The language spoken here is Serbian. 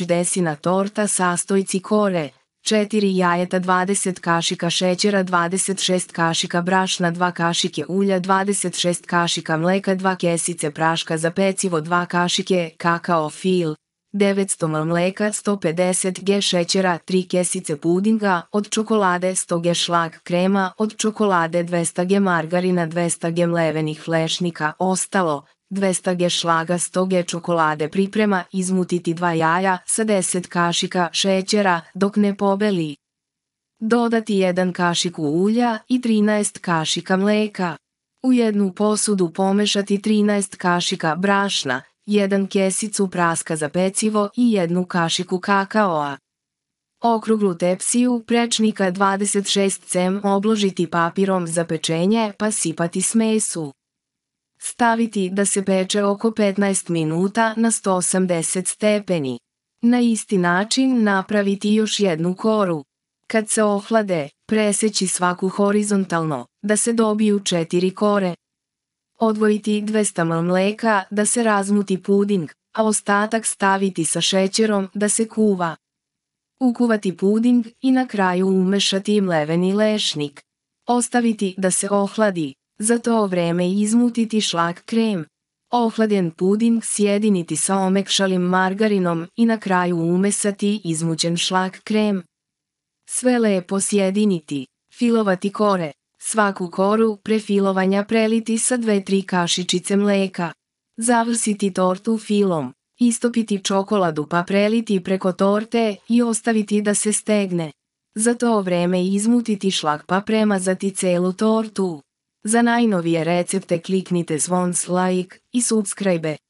Sandvič desina torta sastojci kore, 4 jajeta 20 kašika šećera 26 kašika brašna 2 kašike ulja 26 kašika mleka 2 kesice praška za pecivo 2 kašike kakao fil 900 ml mleka 150 g šećera 3 kesice pudinga od čokolade 100 g šlag krema od čokolade 200 g margarina 200 g mlevenih flešnika ostalo 200 g šlaga 100 g čokolade priprema, izmutiti dva jaja sa 10 kašika šećera dok ne pobeli. Dodati 1 kašiku ulja i 13 kašika mleka. U jednu posudu pomešati 13 kašika brašna, 1 kesicu praska za pecivo i 1 kašiku kakaoa. Okruglu tepsiju prečnika 26 cm obložiti papirom za pečenje pa sipati smesu. Staviti da se peče oko 15 minuta na 180 stepeni. Na isti način napraviti još jednu koru. Kad se ohlade, preseći svaku horizontalno, da se dobiju četiri kore. Odvojiti 200 ml mleka da se razmuti puding, a ostatak staviti sa šećerom da se kuva. Ukuvati puding i na kraju umešati mleveni lešnik. Ostaviti da se ohladi, Za to vreme izmutiti šlak krem, ohladen puding sjediniti sa omekšalim margarinom i na kraju umesati izmućen šlak krem. Sve lepo sjediniti, filovati kore, svaku koru prefilovanja preliti sa 2-3 kašičice mleka. Zavrsiti tortu filom, istopiti čokoladu pa preliti preko torte i ostaviti da se stegne. Za to vreme izmutiti šlak pa premazati celu tortu. Za najnovije recepte kliknite zvon like i subscribe.